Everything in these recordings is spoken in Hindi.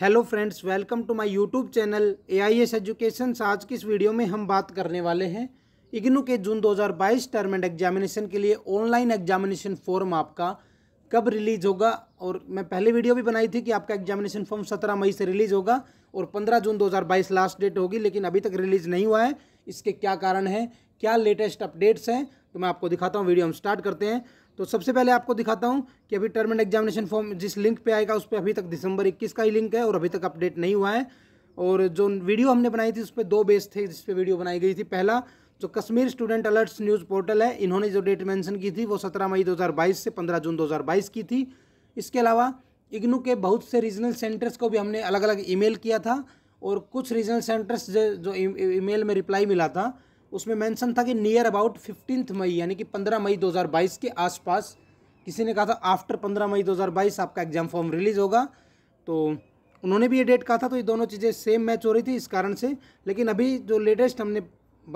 hello friends welcome to my YouTube channel A I S education आज की इस वीडियो में हम बात करने वाले हैं इग्नू के जून 2022 टर्म एंड एग्जामिनेशन के लिए ऑनलाइन एग्जामिनेशन फॉर्म आपका कब रिलीज़ होगा और मैं पहले वीडियो भी बनाई थी कि आपका एग्जामिनेशन फॉर्म सत्रह मई से रिलीज़ होगा और 15 जून 2022 लास्ट डेट होगी लेकिन अभी तक रिलीज़ नहीं हुआ है इसके क्या कारण है क्या लेटेस्ट अपडेट्स हैं तो मैं आपको दिखाता हूँ वीडियो हम स्टार्ट करते हैं तो सबसे पहले आपको दिखाता हूँ कि अभी टर्म एंड एग्जामिनेशन फॉर्म जिस लिंक पे आएगा उस पर अभी तक दिसंबर 21 का ही लिंक है और अभी तक अपडेट नहीं हुआ है और जो वीडियो हमने बनाई थी उस पर दो बेस थे जिस पर वीडियो बनाई गई थी पहला जो Kashmir student alerts news portal है इन्होंने जो डेट मेंशन की थी वो 17 मई 2022 से 15 जून 2022 की थी इसके अलावा इग्नू के बहुत से रीजनल सेंटर्स को भी हमने अलग अलग ईमेल किया था और कुछ रीजनल सेंटर्स जो ईमेल e, e, में रिप्लाई मिला था उसमें मेंशन था कि नियर अबाउट फिफ्टींथ मई यानी कि पंद्रह मई दो के आसपास किसी ने कहा था आफ्टर पंद्रह मई दो आपका एग्ज़ाम फॉर्म रिलीज़ होगा तो उन्होंने भी ये डेट कहा था तो ये दोनों चीज़ें सेम मैच हो रही थी इस कारण से लेकिन अभी जो लेटेस्ट हमने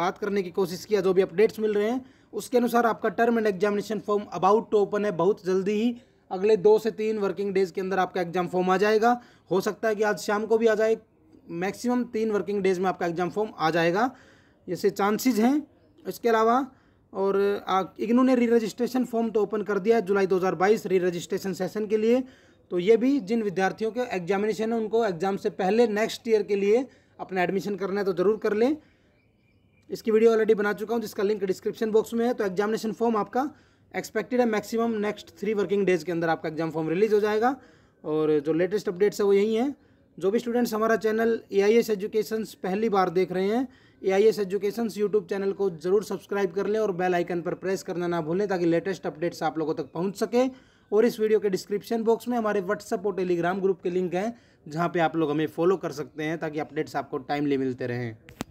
बात करने की कोशिश किया जो भी अपडेट्स मिल रहे हैं उसके अनुसार आपका term end examination form about to open है बहुत जल्दी ही अगले दो से तीन वर्किंग डेज़ के अंदर आपका एग्जाम फॉर्म आ जाएगा हो सकता है कि आज शाम को भी आ जाए मैक्सिमम तीन वर्किंग डेज़ में आपका एग्जाम फॉर्म आ जाएगा जैसे चांसेज हैं इसके अलावा और इग्नू ने री रजिस्ट्रेशन फॉर्म तो ओपन कर दिया है जुलाई 2022 री रजिस्ट्रेशन सेशन के लिए तो ये भी जिन विद्यार्थियों के एग्जामिनेशन है उनको एग्ज़ाम से पहले नेक्स्ट ईयर के लिए अपना एडमिशन करना है तो ज़रूर कर लें इसकी वीडियो ऑलरेडी बना चुका हूँ जिसका लिंक डिस्क्रिप्शन बॉक्स में है तो एग्जामिनेशन फॉर्म आपका एक्सपेक्टेड है maximum next three working days के अंदर आपका एग्जाम फॉर्म रिलीज़ हो जाएगा और जो लेटेस्ट अपडेट्स है वो यही हैं जो भी स्टूडेंट्स हमारा channel A I S education पहली बार देख रहे हैं A I S education YouTube channel को ज़रूर सब्सक्राइब कर लें और बेल आइकन पर प्रेस करना ना भूलें ताकि लेटेस्ट अपडेट्स आप लोगों तक पहुंच सके और इस वीडियो के डिस्क्रिप्शन बॉक्स में हमारे व्हाट्सअप और टेलीग्राम ग्रुप के लिंक हैं जहाँ पर आप लोग हमें फॉलो कर सकते हैं ताकि अपडेट्स आपको टाइमली मिलते रहें